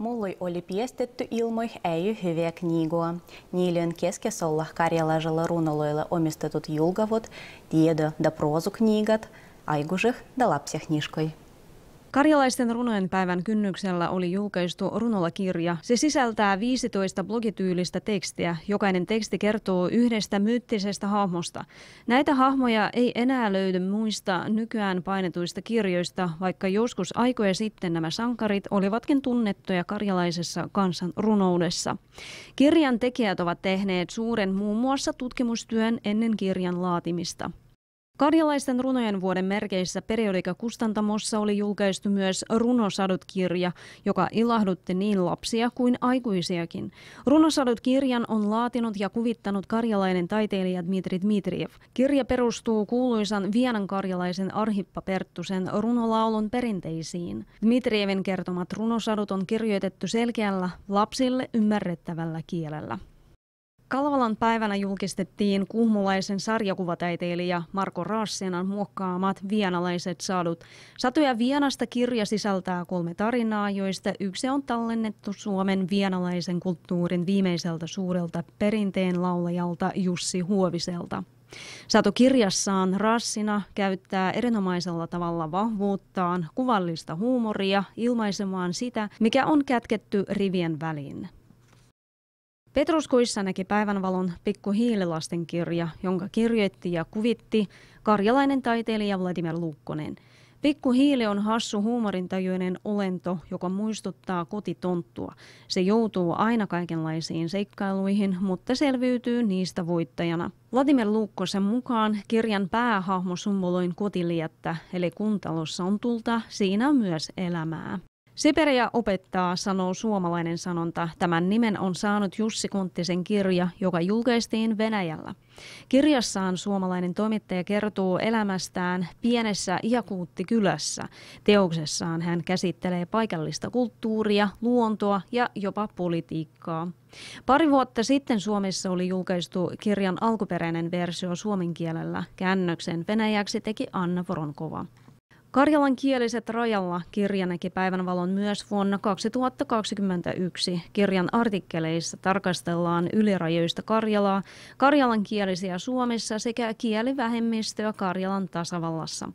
Мулый олипьестетті илмой әйі хеве книгуа. Нилен кеске соллах карела жылы руналойлы омисты тут юлгавод, деду да прозу книгат, айгужих да лапсях Karjalaisten runojen päivän kynnyksellä oli julkaistu runolakirja. Se sisältää 15 blogityylistä tekstiä. Jokainen teksti kertoo yhdestä myyttisestä hahmosta. Näitä hahmoja ei enää löydy muista nykyään painetuista kirjoista, vaikka joskus aikoja sitten nämä sankarit olivatkin tunnettuja karjalaisessa kansan runoudessa. Kirjan tekijät ovat tehneet suuren muun muassa tutkimustyön ennen kirjan laatimista. Karjalaisten runojen vuoden merkeissä periodikakustantamossa oli julkaistu myös Runosadut-kirja, joka ilahdutti niin lapsia kuin aikuisiakin. Runosadut-kirjan on laatinut ja kuvittanut karjalainen taiteilija Dmitri Dmitriev. Kirja perustuu kuuluisan Vienan karjalaisen Arhippa Perttusen runolaulun perinteisiin. Dmitrievin kertomat runosadut on kirjoitettu selkeällä, lapsille ymmärrettävällä kielellä. Kalvalan päivänä julkistettiin kuhmulaisen sarjakuvataiteilija Marko Raassinan muokkaamat vienalaiset sadut. Satuja Vienasta kirja sisältää kolme tarinaa, joista yksi on tallennettu Suomen vienalaisen kulttuurin viimeiseltä suurelta perinteen laulajalta Jussi Huoviselta. Satu kirjassaan rassina käyttää erinomaisella tavalla vahvuuttaan, kuvallista huumoria ilmaisemaan sitä, mikä on kätketty rivien väliin. Petruskuissa näki päivänvalon Pikku kirja, jonka kirjoitti ja kuvitti karjalainen taiteilija Vladimir Luukkonen. Pikku Hiili on hassu huumorintajuinen olento, joka muistuttaa kotitonttua. Se joutuu aina kaikenlaisiin seikkailuihin, mutta selviytyy niistä voittajana. Vladimir Luukkosen mukaan kirjan päähahmo summoloin kotiliettä, eli kuntalossa on tulta, siinä on myös elämää. Siperia opettaa, sanoo suomalainen sanonta. Tämän nimen on saanut Jussi Kunttisen kirja, joka julkaistiin Venäjällä. Kirjassaan suomalainen toimittaja kertoo elämästään pienessä Jakuutti-kylässä. Teoksessaan hän käsittelee paikallista kulttuuria, luontoa ja jopa politiikkaa. Pari vuotta sitten Suomessa oli julkaistu kirjan alkuperäinen versio suomen kielellä. Käännöksen venäjäksi teki Anna Voronkova. Karjalan kieliset rajalla kirja näki päivänvalon myös vuonna 2021. Kirjan artikkeleissa tarkastellaan ylirajoista Karjalaa, kielisiä Suomessa sekä kielivähemmistöä Karjalan tasavallassa.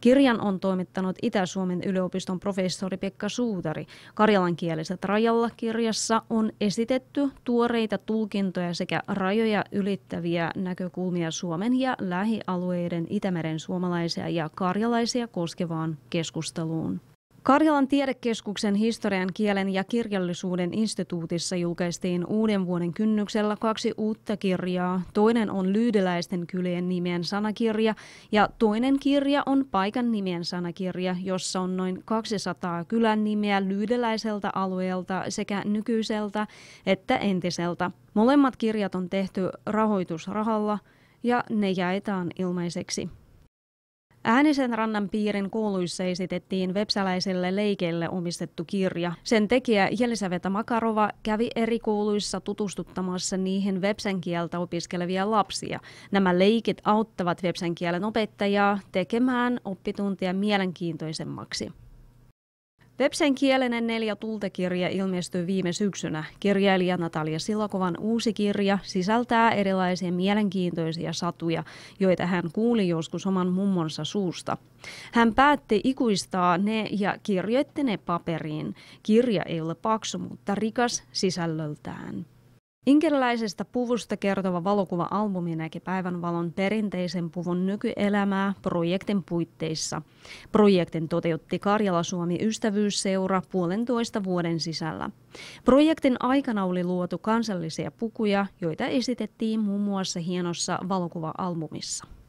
Kirjan on toimittanut Itä-Suomen yliopiston professori Pekka Suutari. Karjalankieliset rajalla kirjassa on esitetty tuoreita tulkintoja sekä rajoja ylittäviä näkökulmia Suomen ja lähialueiden Itämeren suomalaisia ja karjalaisia koskevaan keskusteluun. Karjalan tiedekeskuksen historian, kielen ja kirjallisuuden instituutissa julkaistiin uuden vuoden kynnyksellä kaksi uutta kirjaa. Toinen on Lyydeläisten kylien nimen sanakirja ja toinen kirja on Paikan nimen sanakirja, jossa on noin 200 kylän nimeä Lyydeläiseltä alueelta sekä nykyiseltä että entiseltä. Molemmat kirjat on tehty rahoitusrahalla ja ne jaetaan ilmaiseksi. Äänisen rannan piirin kouluissa esitettiin vepsäläiselle leikeille omistettu kirja. Sen tekijä Jelisaveta Makarova kävi eri kouluissa tutustuttamassa niihin websen kieltä opiskelevia lapsia. Nämä leikit auttavat websen kielen opettajaa tekemään oppituntia mielenkiintoisemmaksi. Vepsen kielenen neljä tultekirja ilmestyi viime syksynä. Kirjailija Natalia Silakovan uusi kirja sisältää erilaisia mielenkiintoisia satuja, joita hän kuuli joskus oman mummonsa suusta. Hän päätti ikuistaa ne ja kirjoitti ne paperiin. Kirja ei ole paksu, mutta rikas sisällöltään. Inkeriläisestä puvusta kertova valokuva-albumi näki päivänvalon perinteisen puvun nykyelämää projektin puitteissa. Projektin toteutti Karjala-Suomi-ystävyysseura puolentoista vuoden sisällä. Projektin aikana oli luotu kansallisia pukuja, joita esitettiin muun muassa hienossa valokuva-albumissa.